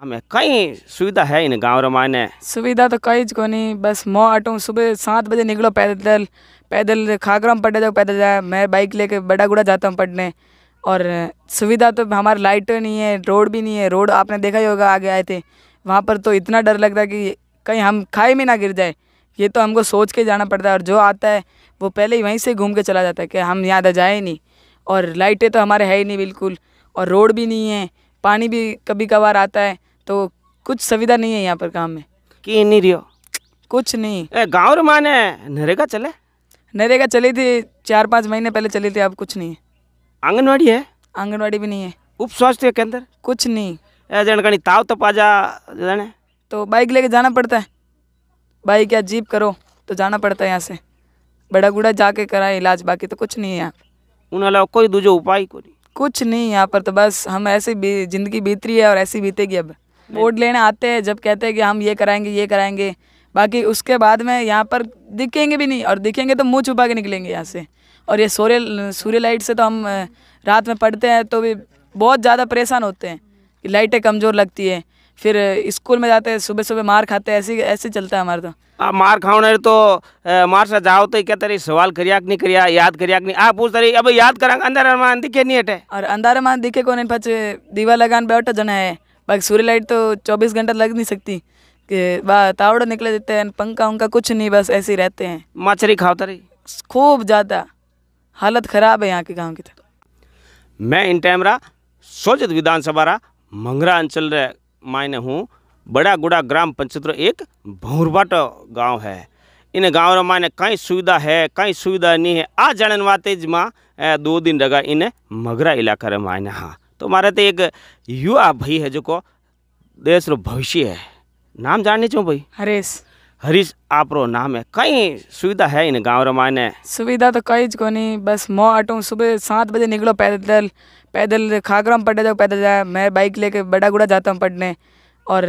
हमें कई सुविधा है इन गाँव रमाने सुविधा तो कई को नहीं बस मो आटो सुबह सात बजे निकलो पैदल पैदल खागरा में पढ़ने जाओ पैदल जाए मैं बाइक लेके बड़ा गुड़ा जाता हूँ पढ़ने और सुविधा तो हमारे लाइट नहीं है रोड भी नहीं है रोड आपने देखा ही होगा आगे आए थे वहाँ पर तो इतना डर लगता है कि कहीं हम खाई में ना गिर जाए ये तो हमको सोच के जाना पड़ता है और जो आता है वो पहले ही वहीं से घूम के चला जाता है कि हम यहाँ तक तो जाए नहीं और लाइटें तो हमारे है ही नहीं बिल्कुल और रोड भी नहीं है पानी भी कभी कभार आता है तो कुछ सुविधा नहीं है यहाँ पर काम में कि नहीं रही हो कुछ नहीं ए, गाँव माने नरेगा चले नरेगा चली थी चार पाँच महीने पहले चली थी अब कुछ नहीं है आंगनवाड़ी है आंगनवाड़ी भी नहीं है उप स्वास्थ्य केंद्र कुछ नहीं जनगणी ताव तपाजा तो जाने तो बाइक लेके जाना पड़ता है बाइक या जीप करो तो जाना पड़ता है यहाँ से बड़ा गुड़ा जाके कराए इलाज बाकी तो कुछ नहीं है यहाँ कोई दूजो उपाय कोई कुछ नहीं यहाँ पर तो बस हम ऐसे जिंदगी बीत रही है और ऐसी बीतेगी अब वोट लेने आते हैं जब कहते हैं कि हम ये कराएंगे ये कराएंगे बाकी उसके बाद में यहाँ पर दिखेंगे भी नहीं और दिखेंगे तो मुँह छुपा के निकलेंगे यहाँ से और ये सूर्य सूर्य लाइट से तो हम रात में पढ़ते हैं तो भी बहुत ज़्यादा परेशान होते हैं कि लाइटें कमज़ोर लगती है फिर स्कूल में जाते हैं सुबह सुबह मार खाते हैं ऐसे ऐसे चलता है हमारा तो आप मार खाने तो मार से जाओ तो क्या तेरी सवाल करिया नहीं करिया याद करिया नहीं आप पूछ रही अब याद करा अंधारा मान दिखे नहीं हटे और अंधारा मान दिखे को नहीं पच दीवा लगान बैठ जना है बाकी सूर्य लाइट तो चौबीस घंटा लग नहीं सकती कि तावड़ा निकले देते हैं पंखा उनका कुछ नहीं बस ऐसे ही रहते हैं मछली खाता रही खूब ज़्यादा हालत ख़राब है यहाँ के गाँव की तो मैं इन टाइम रहा सोचित विधानसभा रहा मंगरा अंचल रे मायने हूँ बड़ा गुड़ा ग्राम पंचायत रो एक भौरबाट गाँव है इन गाँव रो मायने कई सुविधा है कई सुविधा नहीं है आ जानन वाते जमा दो दिन लगा इन मगरा इलाका रे मायने हाँ तो તો तो एक युवा भाई है जो को देश रो भविष्य है नाम जानने ભાઈ भाई हरीश हरीश रो नाम है कई सुविधा है इन गांव माने सुविधा तो कई को नहीं बस मो आटो सुबह सात बजे निकलो पैदल पैदल खागराम पढ़ने जाओ पैदल जाए मैं बाइक लेके बड़ा गुड़ा जाता हूँ पढ़ने और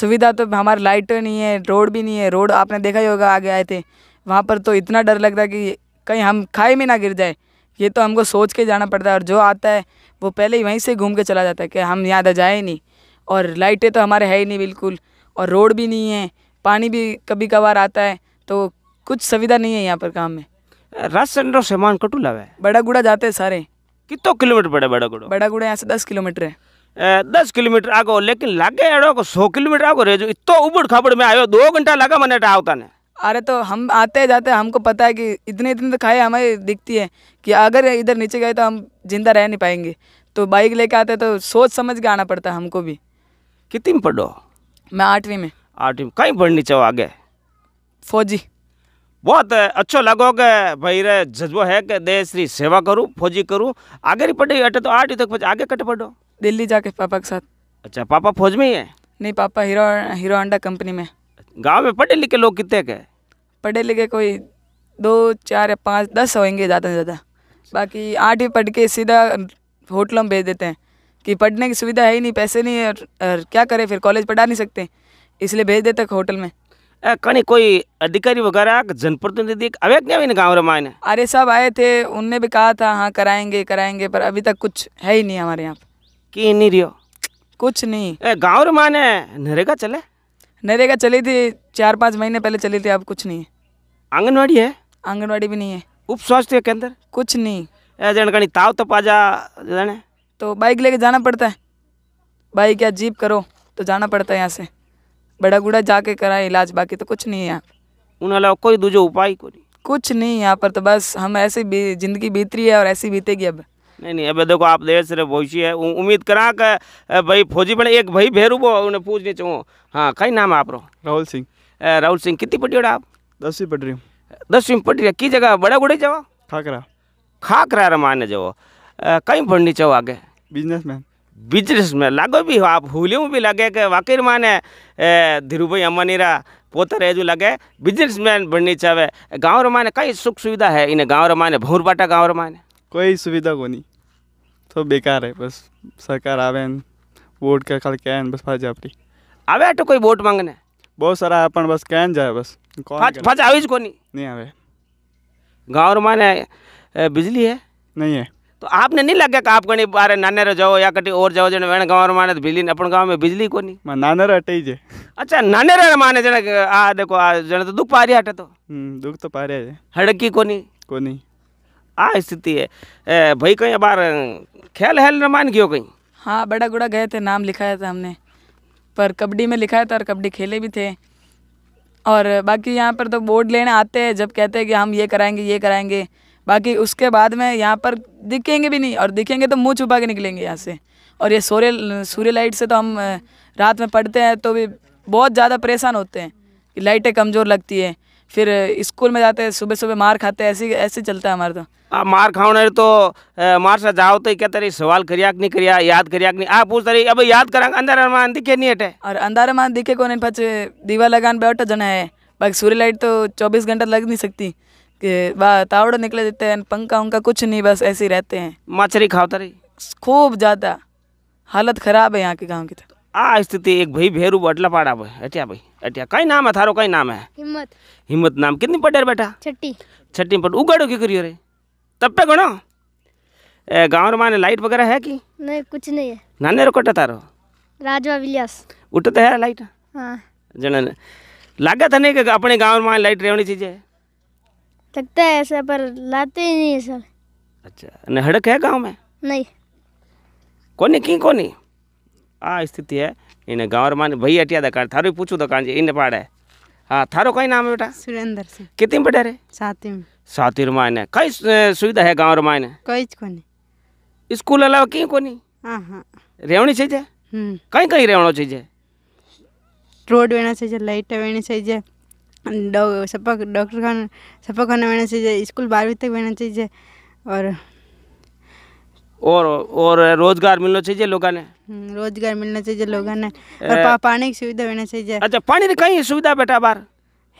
सुविधा तो हमारे लाइट नहीं है रोड भी नहीं है रोड आपने देखा ही होगा आगे आए थे वहाँ पर तो इतना डर लगता कि कहीं हम खाई में ना गिर जाए ये तो हमको सोच के जाना पड़ता है और जो आता है वो पहले ही वहीं से घूम के चला जाता है कि हम यहाँ तो जाए ही नहीं और लाइटें तो हमारे है ही नहीं बिल्कुल और रोड भी नहीं है पानी भी कभी कभार आता है तो कुछ सुविधा नहीं है यहाँ पर काम में राज सेंटर सामान कटू लावे बड़ागुड़ा जाते हैं सारे कितो किलोमीटर पड़े बड़ागुड़ा बड़ागुड़ा यहाँ से दस किलोमीटर है दस किलोमीटर आगो लेकिन लागे अड़ो को सौ किलोमीटर आगो रहे जो इतो उबड़ खाबड़ में आयो दो घंटा लगा मैंने आवता नहीं अरे तो हम आते जाते हमको पता है कि इतने इतने तो खाए हमें दिखती है कि अगर इधर नीचे गए तो हम जिंदा रह नहीं पाएंगे तो बाइक लेके आते तो सोच समझ के आना पड़ता है हमको भी कितनी में पढ़ो मैं आठवीं में आठवीं में कहीं पढ़नी चाहो आगे फौजी बहुत अच्छा लगोगे भाई रे जज्बो है कि देश की सेवा करूँ फौजी करूँ आगे नहीं पढ़े अटे तो आठवीं तक आगे कट पढ़ो दिल्ली जाके पापा के साथ अच्छा पापा फौज में ही है नहीं पापा हीरो हीरो अंडा कंपनी में गांव में पढ़े लिखे लोग कितने के पढ़े लिखे कोई दो चार या पाँच दस होंगे ज़्यादा से ज़्यादा बाकी आठ ही पढ़ के सीधा होटलों में भेज देते हैं कि पढ़ने की सुविधा है ही नहीं पैसे नहीं और, और क्या करें फिर कॉलेज पढ़ा नहीं सकते इसलिए भेज देते होटल में कहीं कोई अधिकारी वगैरह जनप्रतिनिधि अवैध क्या भी गाँव रामायण अरे सब आए थे उनने भी कहा था हाँ कराएंगे कराएंगे पर अभी तक कुछ है ही नहीं हमारे यहाँ की नहीं रियो कुछ नहीं गाँव रामायण है नरेगा चले नहीं देखा चली थी चार पाँच महीने पहले चली थी अब कुछ नहीं है आंगनवाड़ी है आंगनवाड़ी भी नहीं है उप स्वास्थ्य केंद्र कुछ नहीं ताव तो ताव जाने तो बाइक लेके जाना पड़ता है बाइक या जीप करो तो जाना पड़ता है यहाँ से बड़ा गुड़ा जाके कराए इलाज बाकी तो कुछ नहीं है यहाँ उन अलावा कोई दूजो उपाय कोई कुछ नहीं यहाँ पर तो बस हम ऐसे ज़िंदगी बीत रही है और ऐसी बीतेगी अब नहीं नहीं अबे देखो आप देर से भविष्य है उम्मीद करा के भाई फौजी बने एक भाई भेरू बो उन्हें पूछने चाहो हाँ कई नाम आप रो राहुल सिंह राहुल सिंह कितनी पढ़ी आप दसवीं पढ़ रही हूँ दसवीं पढ़ रही है की जगह बड़ा गुड़े जाओ खाकरा खाकरा रमाने जाओ कहीं पढ़नी चाहो आगे बिजनेस मैन बिजनेस मैन लागो भी हो आप हुलियों भी लगे कि वाकई माने धीरू भाई अमानीरा पोतर है जो लगे मैन बननी चाहे गाँव रमाने कई सुख सुविधा है इन्हें गाँव रमाने बाटा गाँव रमाने कोई सुविधा को नहीं तो बेकार है बस सरकार आवे वोट का खाली कह बस फाज जापरी आवे तो कोई वोट मांगने बहुत सारा अपन बस कह जाए बस फाज आवे को नहीं नहीं आवे गाँव रो माने बिजली है नहीं है तो आपने नहीं लग गया कि आप कहीं बारे नाने रो जाओ या कटी और जाओ जने वेण गाँव रो माने तो बिजली अपन गाँव में बिजली को नहीं मैं नाने रो हटे जे अच्छा नाने रो माने जने आ देखो आ जने तो दुख पा रही हटे तो हम्म, दुख तो पा रही है हड़की को नहीं को नहीं आ स्थिति है ए, भाई कहीं बार खेल हेल रमान गयो कहीं हाँ बड़ा गुड़ा गए थे नाम लिखाया था हमने पर कबड्डी में लिखाया था और कबड्डी खेले भी थे और बाकी यहाँ पर तो बोर्ड लेने आते हैं जब कहते हैं कि हम ये कराएंगे ये कराएंगे बाकी उसके बाद में यहाँ पर दिखेंगे भी नहीं और दिखेंगे तो मुँह छुपा के निकलेंगे यहाँ से और ये सूर्य सूर्य लाइट से तो हम रात में पढ़ते हैं तो भी बहुत ज़्यादा परेशान होते हैं कि लाइटें कमज़ोर लगती है फिर स्कूल में जाते सुबह सुबह मार खाते ऐसे ऐसे चलता है हमारे तो આ मार ખાવણે તો માર સાથે જાઓ તો કહેતા રહી સવાલ કર્યા કે નહીં કર્યા યાદ કર્યા કે નહીં આ પૂછતા રહી હવે યાદ કરા અંધારામાં દીખે નહીં હટે और अंधारे में दिखे को नहीं पाचे दीवा लगान बैठो जना है बाकी सूर्य लाइट तो चौबीस घंटा लग नहीं सकती के वाह तावड़ निकले देते हैं पंखा उनका कुछ नहीं बस ऐसे ही रहते हैं मछली खाओ तरी खूब ज़्यादा हालत ख़राब है यहाँ के गाँव की तो आ स्थिति एक भाई भेरू बटला पाड़ा भाई अटिया भाई अटिया कई नाम है थारो कई नाम है हिम्मत हिम्मत नाम कितनी पटेर बेटा છઠ્ઠી છઠ્ઠી પડ उगाड़ो કે करियो रे तब पे गणो ए गांव रे माने लाइट वगैरह है कि नहीं कुछ नहीं है नाने रो कटा थारो राजवा विलियस उठते है लाइट हां जणा ने लागा था नहीं कि अपने गांव में लाइट रेवणी चीज है लगता है ऐसा पर लाते ही नहीं है सर अच्छा ने हड़क है गांव में नहीं कोनी की कोनी आ स्थिति આ સ્થિતિ હે मान ગંવરમાં अटिया અટિયા थारो થારું दुकान जी જે એને है तो हाँ थारो कई नाम है बेटा सुरेंद्र सिंह कितने पढ़े रे सातवीं में सातवीं रामायण है कई सुविधा है गांव रामायण कई कोनी स्कूल अलावा कहीं कोनी हां हां रेवणी चाहिए हम्म कहीं कहीं रेवणो चाहिए रोड वेणा चाहिए लाइट वेणी चाहिए डॉक्टर खान सपा खाना वेणा चाहिए स्कूल बारहवीं तक वेणा चाहिए और और और रोजगार मिलना चाहिए लोगों ने हम्म, रोजगार मिलना चाहिए हम्म। लोगों ने और पा, पानी की सुविधा होना चाहिए अच्छा पानी की कहीं सुविधा बेटा बार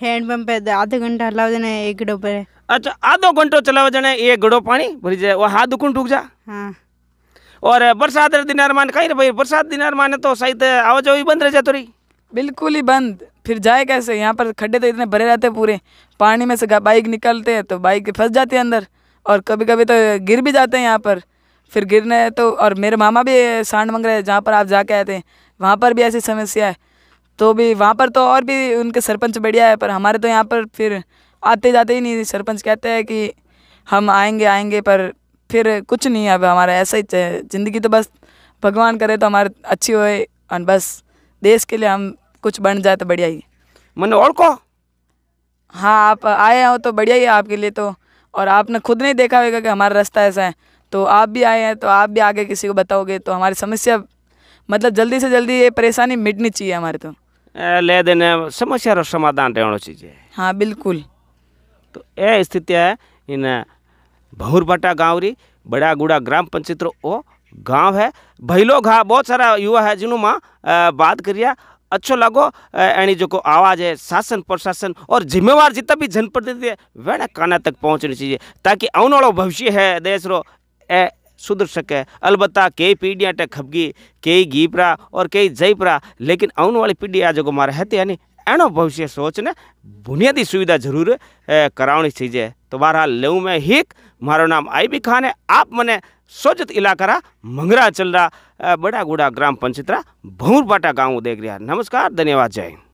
हैंडपंप है आधा घंटा हलाव देना एक घड़ो पर अच्छा आधो घंटो चलाओ जाने एक घड़ो पानी भर जाए वो हाथ दुकुन टूक जा हाँ। और बरसात दिन मान कहीं भाई बरसात दिन माने तो सही आवाज ही बंद रह जाती थोड़ी बिल्कुल ही बंद फिर जाए कैसे यहाँ पर खड्डे तो इतने भरे रहते पूरे पानी में से बाइक निकलते हैं तो बाइक फंस जाती है अंदर और कभी कभी तो गिर भी जाते हैं यहाँ पर फिर गिरने तो और मेरे मामा भी सांड मंग रहे जहाँ पर आप जाके आए थे वहाँ पर भी ऐसी समस्या है तो भी वहाँ पर तो और भी उनके सरपंच बढ़िया है पर हमारे तो यहाँ पर फिर आते जाते ही नहीं सरपंच कहते हैं कि हम आएंगे आएंगे पर फिर कुछ नहीं है अब हमारा ऐसा ही ज़िंदगी तो बस भगवान करे तो हमारे अच्छी होए और बस देश के लिए हम कुछ बन जाए तो बढ़िया ही मैंने और को हाँ आप आए हो तो बढ़िया ही है आपके लिए तो और आपने खुद नहीं देखा होगा कि हमारा रास्ता ऐसा है तो आप भी आए हैं तो आप भी आगे किसी को बताओगे तो हमारी समस्या मतलब जल्दी से जल्दी ये परेशानी मिटनी चाहिए हमारे तो ले देने समस्या और समाधान रहना चाहिए हाँ बिल्कुल तो यह स्थिति है इन बहुरभट्टा गाँव री बड़ा गुड़ा ग्राम पंचायत रो ओ गाँव है भैलो घा बहुत सारा युवा है जिन्हों माँ बात करिया अच्छो लगो एनी जो को आवाज़ है शासन प्रशासन और जिम्मेवार जितना भी जनप्रतिनिधि है वह काना तक पहुँचनी चाहिए ताकि आने वाला भविष्य है देश रो ए सुधर सके अलबत् कई पीढ़ियाँ टे खपगी कई गीपरा और कई जयपरा लेकिन आने वाली पीढ़ी आज को मारे है यानी एणो भविष्य सोच ने बुनियादी सुविधा जरूर करावनी चाहिए तो बहरहाल ले मैं हिक मारो नाम आई बी खान है आप मने सोजत इलाका रहा मंगरा चल रहा बड़ा गुड़ा ग्राम पंचायत रहा भूरपाटा गाँव देख रहा नमस्कार धन्यवाद जय हिंद